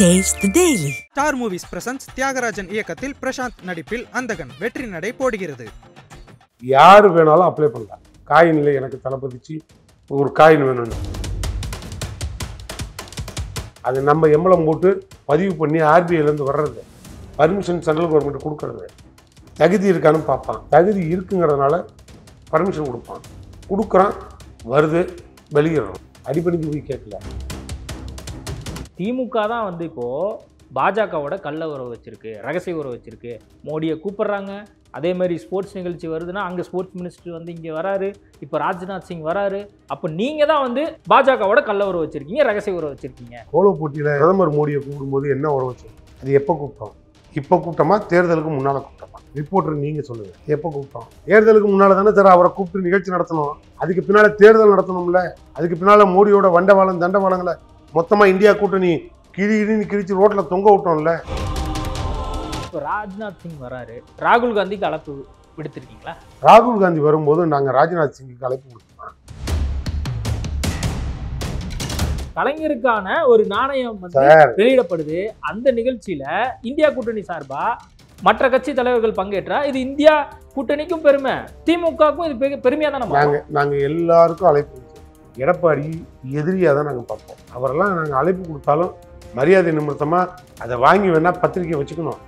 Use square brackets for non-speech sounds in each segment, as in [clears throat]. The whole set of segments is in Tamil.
taste daily star movies presents Thiagarajan இயக்கத்தில் பிரசாந்த் நடிப்பில் அந்தகன் வெற்றி நடை போடுகிறது யார் வேணாலும் அப்ளை பண்ணலாம் காயின்ல எனக்கு தளபதிச்சு ஒரு காயின் வேணும்னு அது நம்ம எம்பளம் போட்டு பதிவு பண்ணி ஆர்பிஐலேருந்து வர்றது பர்மிஷன் சென்ட்ரல் கவர்மெண்ட் கொடுக்கறது தகுதி இருக்கான்னு பார்ப்பான் தகுதி இருக்குங்கிறதுனால பர்மிஷன் கொடுப்பான் கொடுக்குறான் வருது வெளியிடணும் அடிப்படைக்கு போய் கேட்கல திமுக தான் வந்து இப்போது பாஜகவோட கள்ள உறவு வச்சுருக்கு ரகசிய உறவு வச்சுருக்கு மோடியை கூப்பிட்றாங்க அதே மாதிரி ஸ்போர்ட்ஸ் நிகழ்ச்சி வருதுன்னா அங்கே ஸ்போர்ட்ஸ் மினிஸ்டர் வந்து இங்கே வராரு இப்போ ராஜ்நாத் சிங் வராரு அப்போ நீங்கள் தான் வந்து பாஜகவோட கள்ள உறவு வச்சுருக்கீங்க ரகசிய உறவு வச்சுருக்கீங்க கோலோ போட்டியில் பிரதமர் மோடியை கூப்பிடும்போது என்ன உறவு வச்சுருக்கோம் அது எப்போ கூப்பிட்டோம் இப்போ கூப்பிட்டோமா தேர்தலுக்கு முன்னால் கூப்பிட்டோமா ரிப்போர்ட்டர் நீங்கள் சொல்லுங்கள் எப்போ கூப்பிட்டோம் தேர்தலுக்கு முன்னால் தானே சார் அவரை கூப்பிட்டு நிகழ்ச்சி நடத்தணும் அதுக்கு பின்னால் தேர்தல் நடத்தணும்ல அதுக்கு பின்னால் மோடியோட வண்டவாளம் தண்டவாளங்களை மொத்தமாக இந்தியா கூட்டணி கிழி கிழின்னு கிழிச்சு ரோட்டில் தொங்க விட்டோம்ல இப்போ ராஜ்நாத் சிங் வராரு ராகுல் காந்திக்கு அழைப்பு விடுத்திருக்கீங்களா ராகுல் காந்தி வரும்போது நாங்கள் ராஜ்நாத் சிங்குக்கு அழைப்பு கொடுத்தோம் கலைஞருக்கான ஒரு நாணயம் வந்து வெளியிடப்படுது அந்த நிகழ்ச்சியில இந்தியா கூட்டணி சார்பா மற்ற கட்சி தலைவர்கள் பங்கேற்றா இது இந்தியா கூட்டணிக்கும் பெருமை திமுகவுக்கும் இது பெருமையா தானே நாங்கள் நாங்க எல்லாருக்கும் அழைப்பு எடப்பாடி எதிரியாக தான் நாங்கள் பார்ப்போம் அவரெல்லாம் நாங்கள் அழைப்பு கொடுத்தாலும் மரியாதை நிமித்தமாக அதை வாங்கி வேணால் பத்திரிக்கை வச்சுக்கணும்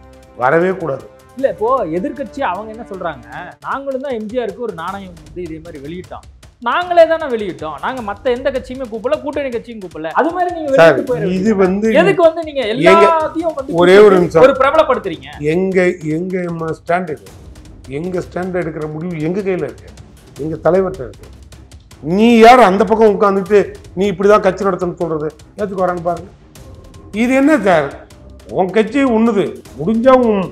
வரவே கூடாது இல்லை இப்போது எதிர்கட்சி அவங்க என்ன சொல்கிறாங்க நாங்களும் தான் எம்ஜிஆருக்கு ஒரு நாணயம் வந்து இதே மாதிரி வெளியிட்டோம் நாங்களே தானே வெளியிட்டோம் நாங்க மத்த எந்த கட்சியுமே கூப்பிடல கூட்டணி கட்சியும் கூப்பிடல அது மாதிரி நீங்க இது வந்து எதுக்கு வந்து நீங்க எல்லாத்தையும் ஒரே ஒரு நிமிஷம் ஒரு பிரபலப்படுத்துறீங்க எங்க எங்க ஸ்டாண்ட் எங்க ஸ்டாண்ட் எடுக்கிற முடிவு எங்க கையில இருக்கு எங்க தலைவர்கிட்ட இருக்கு நீ யார் அந்த பக்கம் உட்காந்துட்டு நீ இப்படி தான் கட்சி நடத்தணும்னு சொல்கிறது ஏற்றுக்கு வரான்னு பாருங்க இது என்ன சார் உன் கட்சி ஒன்றுது முடிஞ்சால் உன்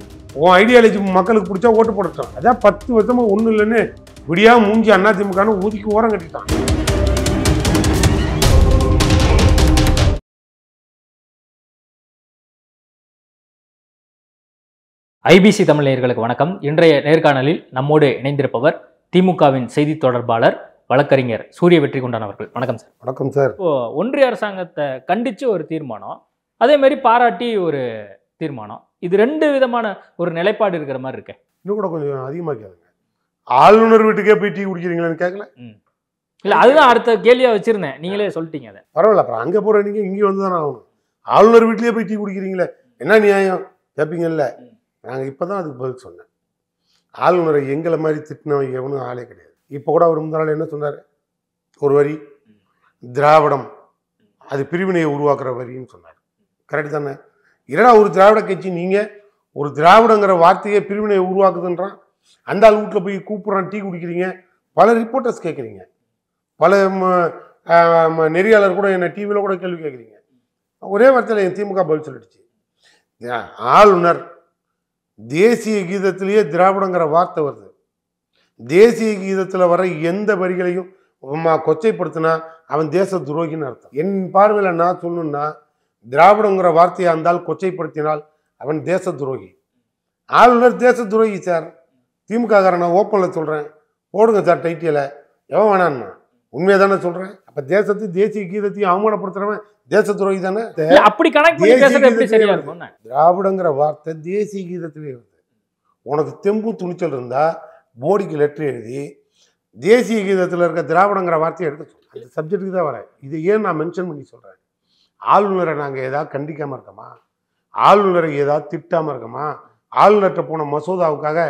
உன் ஐடியாலஜி மக்களுக்கு பிடிச்சா ஓட்டு போட்டுட்டான் அதான் பத்து வருஷமாக ஒன்றும் இல்லைன்னு விடியா மூஞ்சி அண்ணா திமுகன்னு ஊதிக்கு ஓரம் கட்டிட்டான் ஐபிசி வணக்கம் இன்றைய நேர்காணலில் நம்மோடு இணைந்திருப்பவர் திமுகவின் தொடர்பாளர் வழக்கறிஞர் சூரிய வெற்றி கொண்டானவர்கள் வணக்கம் சார் வணக்கம் சார் ஒன்றிய அரசாங்கத்தை கண்டித்து ஒரு தீர்மானம் அதே மாதிரி பாராட்டி ஒரு தீர்மானம் இது ரெண்டு விதமான ஒரு நிலைப்பாடு இருக்கிற மாதிரி இருக்கு இன்னும் கூட கொஞ்சம் அதிகமாக கேளுங்க ஆளுநர் வீட்டுக்கே போய் டீ குடிக்கிறீங்களான்னு கேட்கல இல்லை அதுதான் அடுத்த கேள்வியாக வச்சுருந்தேன் நீங்களே சொல்லிட்டீங்க அதை பரவாயில்ல அப்புறம் அங்கே போகிற நீங்கள் இங்கே வந்து தானே ஆகணும் ஆளுநர் வீட்லேயே போய் டீ குடிக்கிறீங்களே என்ன நியாயம் கேட்பீங்கல்ல நாங்கள் இப்போ தான் அதுக்கு பதில் சொன்னேன் ஆளுநரை எங்களை மாதிரி திட்டினவங்க எவனும் ஆளே கிடையாது இப்போ கூட அவர் முந்தாள் என்ன சொன்னார் ஒரு வரி திராவிடம் அது பிரிவினையை உருவாக்குற வரின்னு சொன்னார் கரெக்ட் தானே இரண்டா ஒரு திராவிட கட்சி நீங்கள் ஒரு திராவிடங்கிற வார்த்தையே பிரிவினையை உருவாக்குதுன்றான் அந்த ஆள் வீட்டில் போய் கூப்பிட்றான் டீ குடிக்கிறீங்க பல ரிப்போர்ட்டர்ஸ் கேட்குறீங்க பல நெறியாளர் கூட என்னை டிவியில் கூட கேள்வி கேட்குறீங்க ஒரே வார்த்தையில் என் திமுக பதில் சொல்லிடுச்சு ஆளுநர் தேசிய கீதத்திலேயே திராவிடங்கிற வார்த்தை வருது தேசிய கீதத்தில் வர எந்த வரிகளையும் அம்மா கொச்சைப்படுத்தினா அவன் தேச துரோகின்னு அர்த்தம் என் பார்வையில் நான் சொல்லணும்னா திராவிடங்கிற வார்த்தையாக இருந்தால் கொச்சைப்படுத்தினால் அவன் தேச துரோகி ஆளுநர் தேச துரோகி சார் திமுக நான் ஓப்பனில் சொல்கிறேன் போடுங்க சார் டைட்டியில் எவன் வேணான்னா உண்மையை தானே சொல்கிறேன் அப்போ தேசத்தையும் தேசிய கீதத்தையும் அவமானப்படுத்துறவன் தேச துரோகி தானே அப்படி திராவிடங்கிற வார்த்தை தேசிய கீதத்திலே வருது உனக்கு தெம்பு துணிச்சல் இருந்தால் மோடிக்கு லெட்ரு எழுதி தேசிய கீதத்தில் இருக்க திராவிடங்கிற வார்த்தையை எடுத்து அந்த சப்ஜெக்ட்டுக்கு தான் வரேன் இதை ஏன் நான் மென்ஷன் பண்ணி சொல்கிறேன் ஆளுநரை நாங்கள் ஏதாவது கண்டிக்காமல் இருக்கோமா ஆளுநரை ஏதாவது திட்டாமல் இருக்கோமா ஆளுநர்கிட்ட போன மசோதாவுக்காக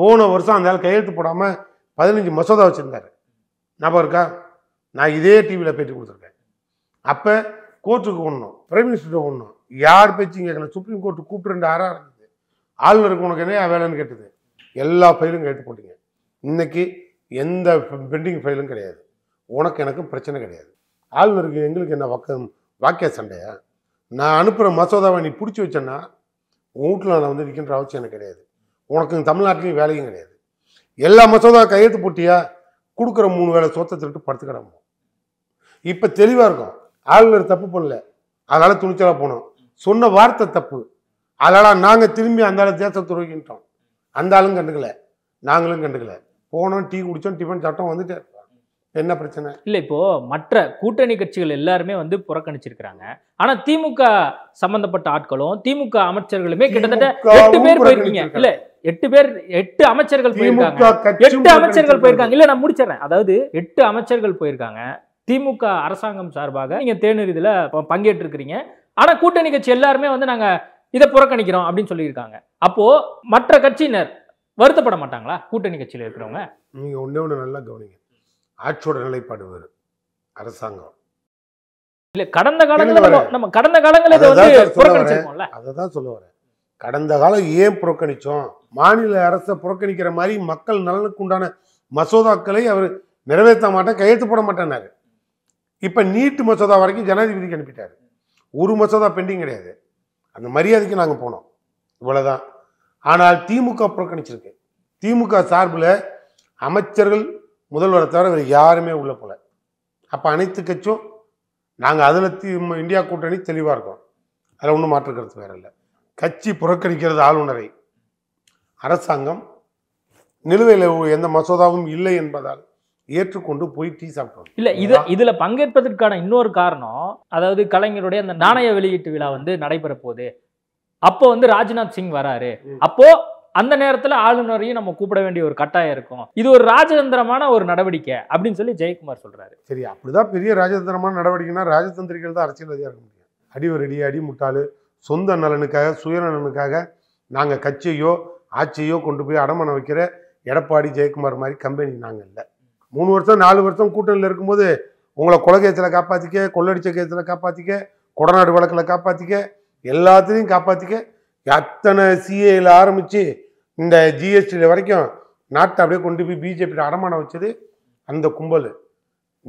போன வருஷம் அந்த ஆள் கையெழுத்து போடாமல் பதினஞ்சு மசோதா வச்சுருந்தாரு ஞாபகம் இருக்கா நான் இதே டிவியில் பேச்சு கொடுத்துருக்கேன் அப்போ கோர்ட்டுக்கு ஒன்றும் பிரைம் மினிஸ்டர் ஒன்றும் யார் பேச்சு கேட்கல சுப்ரீம் கோர்ட்டு கூப்பிட்டு ரெண்டு ஆறாக இருந்தது ஆளுநருக்கு உனக்கு என்ன வேலைன்னு கேட்டது எல்லா ஃபைலும் கேட்டு போட்டீங்க இன்னைக்கு எந்த பெண்டிங் ஃபைலும் கிடையாது உனக்கு எனக்கும் பிரச்சனை கிடையாது ஆளுநருக்கு எங்களுக்கு என்ன வக்கம் வாக்கிய சண்டையா நான் அனுப்புகிற மசோதாவை நீ பிடிச்சி வச்சேன்னா உன் வீட்டில் நான் வந்து விற்கின்ற அவசியம் எனக்கு கிடையாது உனக்கு தமிழ்நாட்டிலையும் வேலையும் கிடையாது எல்லா மசோதா கையெழுத்து போட்டியா கொடுக்குற மூணு வேலை சொத்தை திருட்டு படுத்து கிடப்போம் இப்போ தெளிவாக இருக்கும் ஆளுநர் தப்பு பண்ணல அதனால் துணிச்சலாக போனோம் சொன்ன வார்த்தை தப்பு அதனால் நாங்கள் திரும்பி அந்த தேச துறைக்கின்றோம் அந்த ஆளும் கண்டுக்கல நாங்களும் கண்டுக்கல போனோம் டீ குடித்தோம் டிஃபன் சாப்பிட்டோம் வந்துட்டு என்ன பிரச்சனை இல்லை இப்போ மற்ற கூட்டணி கட்சிகள் எல்லாருமே வந்து புறக்கணிச்சிருக்கிறாங்க ஆனா திமுக சம்பந்தப்பட்ட ஆட்களும் திமுக அமைச்சர்களுமே கிட்டத்தட்ட எட்டு பேர் போயிருக்கீங்க இல்ல எட்டு பேர் எட்டு அமைச்சர்கள் போயிருக்காங்க எட்டு அமைச்சர்கள் போயிருக்காங்க இல்ல நான் முடிச்சிடறேன் அதாவது எட்டு அமைச்சர்கள் போயிருக்காங்க திமுக அரசாங்கம் சார்பாக நீங்க தேநீர் இதில் பங்கேற்றிருக்கிறீங்க ஆனா கூட்டணி கட்சி எல்லாருமே வந்து நாங்க இதை புறக்கணிக்கிறோம் அப்படின்னு சொல்லியிருக்காங்க அப்போ மற்ற கட்சியினர் வருத்தப்பட மாட்டாங்களா கூட்டணி கட்சியில் இருக்கிறவங்க நீங்க ஒன்னே ஒண்ணு நல்லா கவனிங்க ஆட்சியோட நிலைப்பாடு வேறு அரசாங்கம் இல்ல கடந்த காலங்களில் நம்ம கடந்த காலங்களில் வந்து புறக்கணிச்சிருக்கோம்ல அதை தான் சொல்ல வரேன் கடந்த காலம் ஏன் புறக்கணிச்சோம் மாநில அரசை புறக்கணிக்கிற மாதிரி மக்கள் நலனுக்கு உண்டான மசோதாக்களை அவர் நிறைவேற்ற மாட்டேன் கையெழுத்து போட மாட்டேன்னாரு இப்போ நீட்டு மசோதா வரைக்கும் ஜனாதிபதிக்கு அனுப்பிட்டார் ஒரு மசோதா பெண்டிங் கிடையாது அந்த மரியாதைக்கு நாங்கள் போனோம் இவ்வளோதான் ஆனால் திமுக புறக்கணிச்சிருக்கு திமுக சார்பில் அமைச்சர்கள் முதல்வரை தவிர வேறு யாருமே உள்ளே போல அப்போ அனைத்து கட்சியும் நாங்கள் அதில் தி இந்தியா கூட்டணி தெளிவாக இருக்கோம் அதில் ஒன்றும் மாற்றுக்கிறது வேறு இல்லை கட்சி புறக்கணிக்கிறது ஆளுநரை அரசாங்கம் நிலுவையில் எந்த மசோதாவும் இல்லை என்பதால் ஏற்றுக்கொண்டு போய் டீ சாப்பிட்டோம் இல்ல இது இதுல பங்கேற்பதற்கான இன்னொரு காரணம் அதாவது கலைஞருடைய அந்த நாணய வெளியீட்டு விழா வந்து நடைபெற போகுது அப்போ வந்து ராஜ்நாத் சிங் வராரு அப்போ அந்த நேரத்தில் ஆளுநரையும் நம்ம கூப்பிட வேண்டிய ஒரு கட்டாயம் இருக்கும் இது ஒரு ராஜதந்திரமான ஒரு நடவடிக்கை அப்படின்னு சொல்லி ஜெயக்குமார் சொல்றாரு சரி அப்படிதான் பெரிய ராஜதந்திரமான நடவடிக்கைனா ராஜதந்திரிகள் தான் அரசியல் அரசியல்வாதியாக இருக்க முடியும் அடி முட்டாள் சொந்த நலனுக்காக சுயநலனுக்காக நாங்கள் கட்சியோ ஆட்சியோ கொண்டு போய் அடமனை வைக்கிற எடப்பாடி ஜெயக்குமார் மாதிரி கம்பெனி நாங்கள் இல்லை மூணு வருஷம் நாலு வருஷம் கூட்டணியில் இருக்கும்போது உங்களை கொலை கேத்தில் காப்பாற்றிக்க கொள்ளடிச்ச கேத்தில் காப்பாற்றிக்க கொடநாடு வழக்கில் காப்பாற்றிக்க எல்லாத்துலேயும் காப்பாற்றிக்க அத்தனை சிஏயில் ஆரம்பித்து இந்த ஜிஎஸ்டியில் வரைக்கும் நாட்டை அப்படியே கொண்டு போய் பிஜேபியில் அடமானம் வச்சது அந்த கும்பல்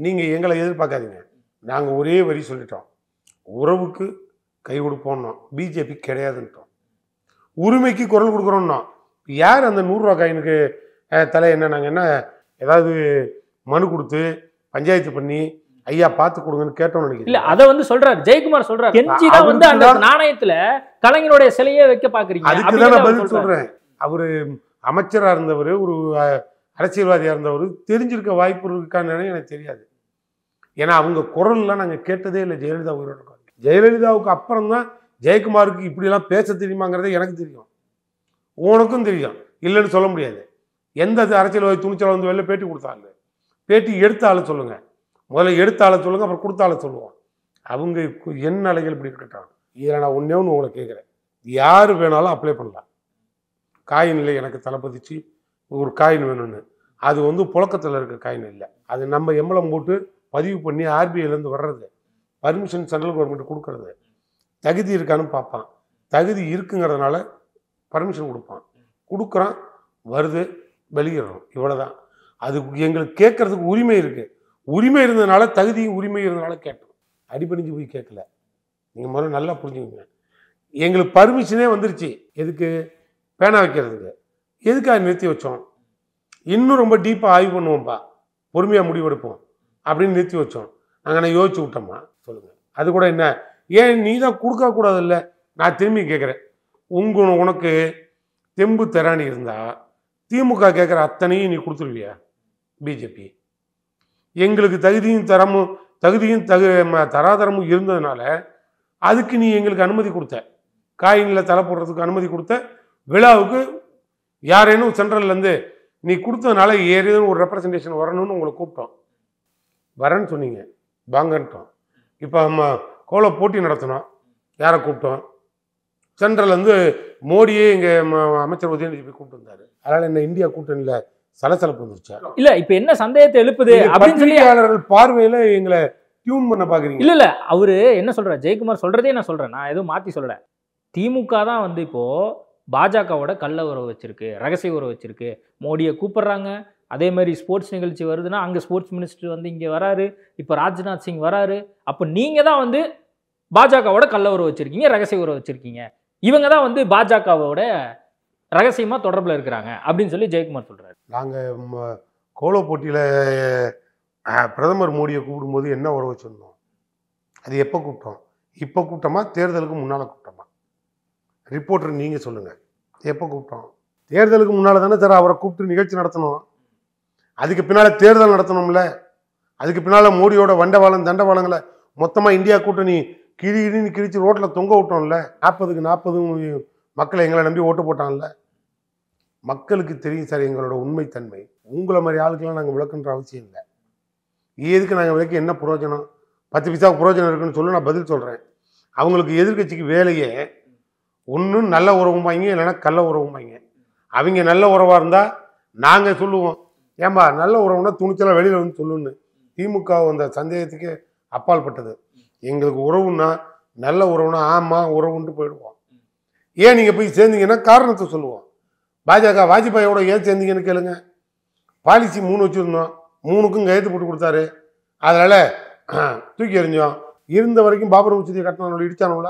நீங்கள் எங்களை எதிர்பார்க்காதீங்க நாங்கள் ஒரே வரி சொல்லிட்டோம் உறவுக்கு கை கொடுப்போம்னோம் பிஜேபி கிடையாதுன்ட்டோம் உரிமைக்கு குரல் கொடுக்குறோன்னோம் யார் அந்த நூறுரூவா காயினுக்கு தலை என்ன நாங்கள் என்ன ஏதாவது மனு கொடுத்து பஞ்சாயத்து பண்ணி ஐயா பார்த்து கொடுங்கன்னு கேட்டோம்னு நினைக்கிறேன் இல்ல அதை வந்து சொல்றாரு ஜெயக்குமார் சொல்றாரு கெஞ்சி தான் வந்து அந்த நாணயத்துல கலைஞருடைய சிலையே வைக்க பாக்குறீங்க அதுக்கு தான் நான் பதில் சொல்றேன் அவரு அமைச்சரா இருந்தவர் ஒரு அரசியல்வாதியா இருந்தவர் தெரிஞ்சிருக்க வாய்ப்பு இருக்கான்னு எனக்கு தெரியாது ஏன்னா அவங்க குரல்லாம் நாங்கள் கேட்டதே இல்லை ஜெயலலிதா உயிரோட ஜெயலலிதாவுக்கு அப்புறம் தான் ஜெயக்குமாருக்கு இப்படிலாம் பேச தெரியுமாங்கிறதே எனக்கு தெரியும் உனக்கும் தெரியும் இல்லைன்னு சொல்ல முடியாது எந்த அரசியல்வாதி துணிச்சல் வந்து வெளில பேட்டி கொடுத்தாங்க பேட்டி எடுத்தாலும் சொல்லுங்க சொல்லுங்கள் முதல்ல எடுத்தாலும் சொல்லுங்க சொல்லுங்கள் அப்புறம் கொடுத்தாலும் சொல்லுவோம் அவங்க என்ன அலைகள் இப்படி இருக்கட்டும் இதில் நான் ஒன்றே ஒன்று உங்களை கேட்குறேன் யார் வேணாலும் அப்ளை பண்ணலாம் காயின் இல்லை எனக்கு தலைப்பதிச்சு ஒரு காயின் வேணும்னு அது வந்து புழக்கத்தில் இருக்க காயின் இல்லை அது நம்ம எம்பளம் போட்டு பதிவு பண்ணி ஆர்பிஐலேருந்து வர்றது பர்மிஷன் சென்ட்ரல் கவர்மெண்ட் கொடுக்கறது தகுதி இருக்கான்னு பார்ப்பான் தகுதி இருக்குங்கிறதுனால பர்மிஷன் கொடுப்பான் கொடுக்குறான் வருது இவ்வளோ இவ்வளோதான் அது எங்களுக்கு கேட்கறதுக்கு உரிமை இருக்குது உரிமை இருந்ததுனால தகுதியும் உரிமை இருந்ததுனால கேட்டோம் அடிபணிஞ்சு போய் கேட்கல நீங்கள் முதல்ல நல்லா புரிஞ்சுக்கோங்க எங்களுக்கு பர்மிஷனே வந்துருச்சு எதுக்கு பேனா வைக்கிறதுக்கு எதுக்காக நிறுத்தி வச்சோம் இன்னும் ரொம்ப டீப்பாக ஆய்வு பண்ணுவோம்ப்பா பொறுமையாக முடிவெடுப்போம் அப்படின்னு நிறுத்தி வச்சோம் நாங்கள் என்ன யோசிச்சு விட்டோம்மா சொல்லுங்கள் அது கூட என்ன ஏன் நீ தான் கொடுக்கக்கூடாது இல்லை நான் திரும்பி கேட்குறேன் உங்க உனக்கு தெம்பு திராணி இருந்தால் திமுக கேட்குற அத்தனையும் நீ கொடுத்துருவியா பிஜேபி எங்களுக்கு தகுதியும் தரமும் தகுதியும் தகு தராதரமும் இருந்ததுனால அதுக்கு நீ எங்களுக்கு அனுமதி கொடுத்த காயினில் தலை போடுறதுக்கு அனுமதி கொடுத்த விழாவுக்கு யாரேனும் சென்ட்ரல்லேருந்து நீ கொடுத்ததுனால ஏதேனும் ஒரு ரெப்ரசன்டேஷன் வரணும்னு உங்களை கூப்பிட்டோம் வரேன்னு சொன்னீங்க வாங்கன்ட்டோம் இப்போ நம்ம கோல போட்டி நடத்தினோம் யாரை கூப்பிட்டோம் சென்ட்ரல் வந்து மோடியே இங்கே அமைச்சர் உதயநிதி போய் கூப்பிட்டு வந்தாரு அதனால் என்ன இந்தியா கூட்டணியில் சலசலப்பு வந்துருச்சா இல்லை இப்போ என்ன சந்தேகத்தை எழுப்புது அப்படின்னு சொல்லி பார்வையில் எங்களை டியூன் பண்ண பாக்குறீங்க இல்லை இல்லை அவர் என்ன சொல்கிறார் ஜெயக்குமார் சொல்றதே நான் சொல்கிறேன் நான் எதுவும் மாற்றி சொல்லலை திமுக தான் வந்து இப்போது பாஜகவோட கள்ள உறவு வச்சுருக்கு ரகசிய உறவு வச்சுருக்கு மோடியை கூப்பிட்றாங்க அதே மாதிரி ஸ்போர்ட்ஸ் நிகழ்ச்சி வருதுன்னா அங்கே ஸ்போர்ட்ஸ் மினிஸ்டர் வந்து இங்கே வராரு இப்போ ராஜ்நாத் சிங் வராரு அப்போ நீங்கள் தான் வந்து பாஜகவோட கள்ள உறவு வச்சுருக்கீங்க ரகசிய உறவு வச்சுருக்கீங்க இவங்க தான் வந்து பாஜகவோட ரகசியமாக தொடர்பில் இருக்கிறாங்க அப்படின்னு சொல்லி ஜெயக்குமார் சொல்கிறாரு நாங்கள் கோலோ போட்டியில் பிரதமர் மோடியை கூப்பிடும்போது என்ன உறவு சொன்னோம் அது எப்போ கூப்பிட்டோம் இப்போ கூப்பிட்டமா தேர்தலுக்கு முன்னால் கூப்பிட்டோமா ரிப்போர்ட்டர் நீங்கள் சொல்லுங்கள் எப்போ கூப்பிட்டோம் தேர்தலுக்கு முன்னால் தானே சார் அவரை கூப்பிட்டு நிகழ்ச்சி நடத்தணும் அதுக்கு பின்னால் தேர்தல் நடத்தணும்ல அதுக்கு பின்னால் மோடியோட வண்டவாளம் தண்டவாளங்களை மொத்தமாக இந்தியா கூட்டணி கிழி கிழிச்சு ரோட்டில் தொங்க விட்டோம்ல நாற்பதுக்கு நாற்பது மக்களை எங்களை நம்பி ஓட்டு போட்டான்ல மக்களுக்கு தெரியும் சார் எங்களோட உண்மைத்தன்மை உங்களை மாதிரி ஆளுக்கெல்லாம் நாங்கள் விளக்குன்ற அவசியம் இல்லை எதுக்கு நாங்கள் விளக்கி என்ன புரோஜனம் பத்து பைசா பிரயோஜனம் இருக்குன்னு சொல்லி நான் பதில் சொல்கிறேன் அவங்களுக்கு எதிர்கட்சிக்கு வேலையே ஒன்றும் நல்ல உறவும்பாங்க இல்லைன்னா கள்ள உறவும்பாங்க அவங்க நல்ல உறவாக இருந்தால் நாங்கள் சொல்லுவோம் ஏம்பா நல்ல உறவுனா துணிச்சலாக வெளியில் வந்து சொல்லுன்னு திமுக அந்த சந்தேகத்துக்கு அப்பால் பட்டது எங்களுக்கு உறவுன்னா நல்ல உறவுனா ஆமாம் உறவுன்ட்டு போயிடுவோம் ஏன் நீங்கள் போய் சேர்ந்தீங்கன்னா காரணத்தை சொல்லுவோம் பாஜக வாஜ்பாயோட ஏன் சேர்ந்தீங்கன்னு கேளுங்க பாலிசி மூணு வச்சுருந்தோம் மூணுக்கும் கையெழுத்து போட்டு கொடுத்தாரு அதனால் [clears throat] தூக்கி எறிஞ்சோம் இருந்த வரைக்கும் பாபர் உச்சதியை கட்டினானுல இடித்தானுல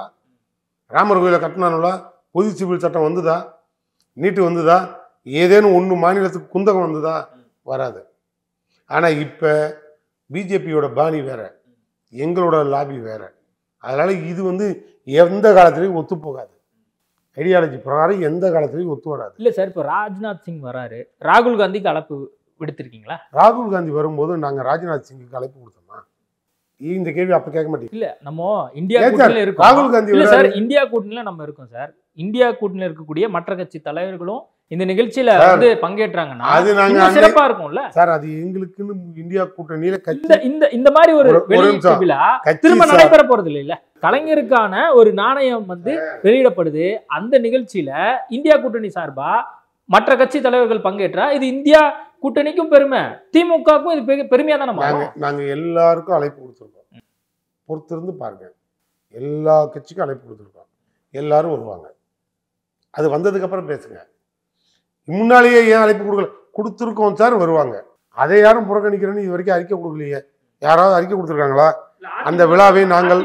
ராமர் கோயிலை கட்டினானுல பொது சிவில் சட்டம் வந்துதா நீட்டு வந்துதா ஏதேனும் ஒன்று மாநிலத்துக்கு குந்தகம் வந்துதா வராது ஆனால் இப்போ பிஜேபியோட பாணி வேறு எங்களோட லாபி வேறு அதனால் இது வந்து எந்த காலத்துலேயும் ஒத்து போகாது ஐடியாலஜி பிரகாரம் எந்த காலத்துலேயும் ஒத்து வராது இல்லை சார் இப்போ ராஜ்நாத் சிங் வராரு ராகுல் காந்திக்கு அழைப்பு விடுத்திருக்கீங்களா ராகுல் காந்தி வரும்போது நாங்கள் ராஜ்நாத் சிங்குக்கு அழைப்பு கொடுத்தோமா இந்த கேள்வி அப்போ கேட்க மாட்டேங்க இல்லை நம்ம இந்தியா கூட்டணியில் இருக்கோம் ராகுல் காந்தி சார் இந்தியா கூட்டணியில் நம்ம இருக்கோம் சார் இந்தியா கூட்டணியில் இருக்கக்கூடிய மற்ற கட்சி தலைவர்களும் இந்த நிகழ்ச்சியில வந்து பங்கேற்றாங்கன்னா அது சிறப்பா இருக்கும்ல சார் அது எங்களுக்குன்னு இந்தியா கூட்டணியில இந்த இந்த இந்த மாதிரி ஒரு விழா திரும்ப நடைபெற போறது இல்ல கலைஞருக்கான ஒரு நாணயம் வந்து வெளியிடப்படுது அந்த நிகழ்ச்சியில இந்தியா கூட்டணி சார்பா மற்ற கட்சி தலைவர்கள் பங்கேற்றா இது இந்தியா கூட்டணிக்கும் பெருமை திமுகவுக்கும் இது பெருமையா தானே நாங்க எல்லாருக்கும் அழைப்பு கொடுத்துருக்கோம் பொறுத்திருந்து பாருங்க எல்லா கட்சிக்கும் அழைப்பு கொடுத்துருக்கோம் எல்லாரும் வருவாங்க அது வந்ததுக்கு அப்புறம் பேசுங்க முன்னாலேயே ஏன் அழைப்பு கொடுக்கல கொடுத்துருக்கோம் சார் வருவாங்க அதை யாரும் புறக்கணிக்கிறேன்னு இது வரைக்கும் அறிக்கை கொடுக்கலையே யாராவது அறிக்கை கொடுத்துருக்காங்களா அந்த விழாவை நாங்கள்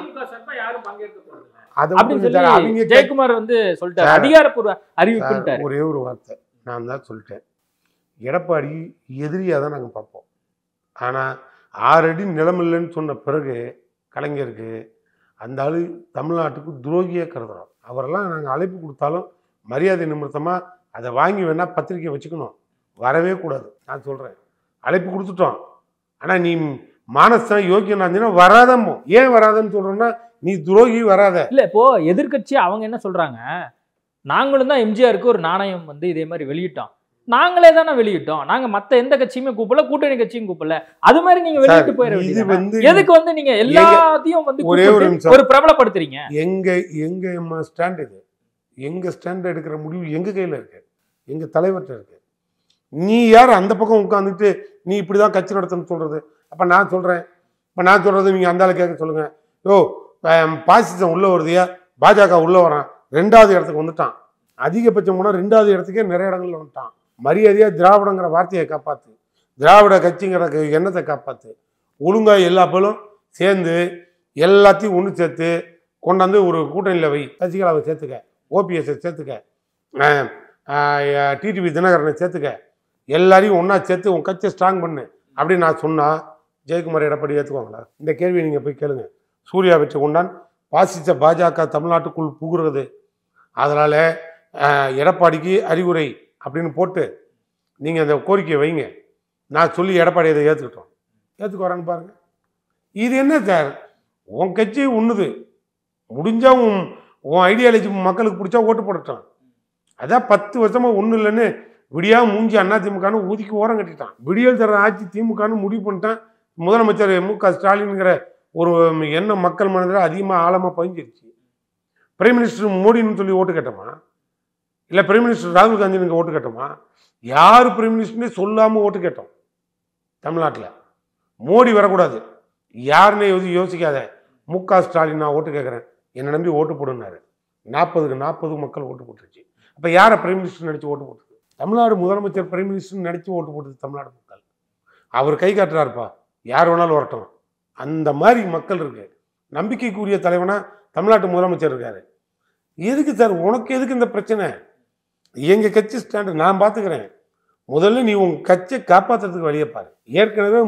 ஜெயக்குமார் வந்து சொல்லிட்டாரு அதிகாரப்பூர்வ அறிவிப்பு ஒரே ஒரு வார்த்தை நான் தான் சொல்லிட்டேன் எடப்பாடி எதிரியாக தான் நாங்கள் பார்ப்போம் ஆனால் ஆறடி அடி நிலமில்லைன்னு சொன்ன பிறகு கலைஞருக்கு அந்த ஆள் தமிழ்நாட்டுக்கு துரோகியாக கருதுகிறோம் அவரெல்லாம் நாங்கள் அழைப்பு கொடுத்தாலும் மரியாதை நிமித்தமாக அதை வாங்கி வேணால் பத்திரிக்கை வச்சுக்கணும் வரவே கூடாது நான் சொல்கிறேன் அழைப்பு கொடுத்துட்டோம் ஆனால் நீ மானசம் யோக்கியனா வராதமோ ஏன் வராதன்னு சொல்கிறோன்னா நீ துரோகி வராத இல்லை இப்போது எதிர்கட்சி அவங்க என்ன சொல்கிறாங்க நாங்களும் தான் எம்ஜிஆருக்கு ஒரு நாணயம் வந்து இதே மாதிரி வெளியிட்டோம் நாங்களே தானே வெளியிட்டோம் நாங்க மத்த எந்த கட்சியுமே கூப்பிடல கூட்டணி கட்சியும் கூப்பிடல அது மாதிரி நீங்க வெளியிட்டு வந்து எதுக்கு வந்து நீங்க எல்லாத்தையும் வந்து ஒரே ஒரு பிரபலப்படுத்துறீங்க எங்க எங்க ஸ்டாண்ட் இது எங்கள் ஸ்டாண்ட் எடுக்கிற முடிவு எங்கள் கையில் இருக்கு எங்கள் தலைவர்கிட்ட இருக்கு நீ யார் அந்த பக்கம் உட்காந்துட்டு நீ இப்படி தான் கட்சி நடத்தணும்னு சொல்கிறது அப்போ நான் சொல்கிறேன் இப்போ நான் சொல்கிறது நீங்கள் அந்த ஆளு கேட்க சொல்லுங்கள் யோ பாசிசம் உள்ளே வருதியா பாஜக உள்ளே வரான் ரெண்டாவது இடத்துக்கு வந்துட்டான் அதிகபட்சம் போனால் ரெண்டாவது இடத்துக்கே நிறைய இடங்களில் வந்துட்டான் மரியாதையாக திராவிடங்கிற வார்த்தையை காப்பாற்று திராவிட கட்சிங்கிற எண்ணத்தை காப்பாற்று ஒழுங்காக எல்லா பேரும் சேர்ந்து எல்லாத்தையும் ஒன்று சேர்த்து கொண்டாந்து ஒரு கூட்டணியில் வை சசிகலாவை சேர்த்துக்க ஓபிஎஸ்ஸை சேர்த்துக்க டிடிவி தினகரனை சேர்த்துக்க எல்லாரையும் ஒன்றா சேர்த்து உன் கட்சியை ஸ்ட்ராங் பண்ணு அப்படின்னு நான் சொன்னால் ஜெயக்குமார் எடப்பாடி ஏற்றுக்குவாங்களா இந்த கேள்வியை நீங்கள் போய் கேளுங்க சூர்யா வச்சு கொண்டான் வாசித்த பாஜக தமிழ்நாட்டுக்குள் புகுறது அதனால் எடப்பாடிக்கு அறிவுரை அப்படின்னு போட்டு நீங்கள் அந்த கோரிக்கையை வைங்க நான் சொல்லி எடப்பாடி இதை ஏற்றுக்கிட்டோம் ஏற்றுக்குறான்னு பாருங்கள் இது என்ன சார் உன் கட்சி உண்ணுது முடிஞ்சவும் உன் ஐடியாலஜி மக்களுக்கு பிடிச்சா ஓட்டு போட்டுட்டான் அதான் பத்து வருஷமாக ஒன்றும் இல்லைன்னு விடியா மூஞ்சி அண்ணா திமுகன்னு ஒதுக்கி ஓரம் கட்டிட்டான் விடியல் தர ஆட்சி திமுகன்னு முடிவு பண்ணிட்டான் முதலமைச்சர் மு க ஸ்டாலின்ங்கிற ஒரு எண்ணம் மக்கள் மனதில் அதிகமாக ஆழமாக பதிஞ்சிருச்சு பிரைம் மினிஸ்டர் மோடின்னு சொல்லி ஓட்டு கேட்டோமா இல்லை பிரைம் மினிஸ்டர் ராகுல் நீங்கள் ஓட்டு கேட்டோமா யார் பிரைம் மினிஸ்டர்னே சொல்லாமல் ஓட்டு கேட்டோம் தமிழ்நாட்டில் மோடி வரக்கூடாது யாருன்னே எதுவும் யோசிக்காத முக ஸ்டாலின் நான் ஓட்டு கேட்குறேன் என்னை நம்பி ஓட்டு போடுனாரு நாற்பதுக்கு நாற்பது மக்கள் ஓட்டு போட்டுருச்சு அப்போ யாரை பிரைம் மினிஸ்டர் நினச்சி ஓட்டு போட்டுருக்கு தமிழ்நாடு முதலமைச்சர் பிரைம் மினிஸ்டர் நினச்சி ஓட்டு போட்டது தமிழ்நாடு மக்கள் அவர் கை காட்டுறாருப்பா யார் வேணாலும் வரட்டும் அந்த மாதிரி மக்கள் இருக்கு நம்பிக்கைக்குரிய தலைவனாக தமிழ்நாட்டு முதலமைச்சர் இருக்காரு எதுக்கு சார் உனக்கு எதுக்கு இந்த பிரச்சனை எங்கள் கட்சி ஸ்டாண்டு நான் பார்த்துக்கிறேன் முதல்ல நீ உன் கட்சியை காப்பாற்றுறதுக்கு வழியை பாரு ஏற்கனவே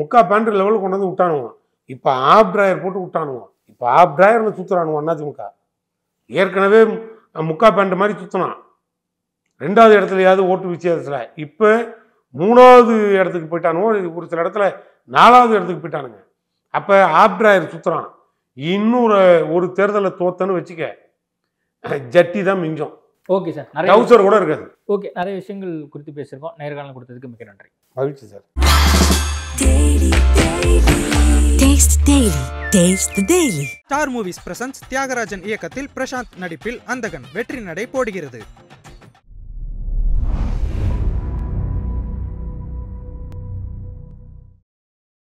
முக்கா பேண்ட் லெவலில் கொண்டு வந்து விட்டானுவான் இப்போ ஆப் டிராயர் போட்டு விட்டானுவோம் இப்போ ஆப் டிராயரில் சுற்றுறானுங்க அண்ணாதிமுக ஏற்கனவே முக்கா பேண்ட் மாதிரி சுற்றினான் ரெண்டாவது இடத்துலையாவது ஓட்டு வித்தியாசத்தில் இப்போ மூணாவது இடத்துக்கு போயிட்டானுவோ ஒரு சில இடத்துல நாலாவது இடத்துக்கு போயிட்டானுங்க அப்போ ஆப் டிராயர் சுற்றுறான் இன்னொரு ஒரு தேர்தலை தோத்தன்னு வச்சுக்க ஜட்டி தான் மிஞ்சம் ஓகே சார் நிறைய டவுசர் கூட இருக்காது ஓகே நிறைய விஷயங்கள் குறித்து பேசியிருக்கோம் நேர்காணல் கொடுத்ததுக்கு மிக நன்றி மகிழ்ச்சி sir taste daily taste daily star movies presents Thiagarajan இயக்கத்தில் பிரசாந்த் நடிப்பில் அந்தகன் வெற்றி நடை போடுகிறது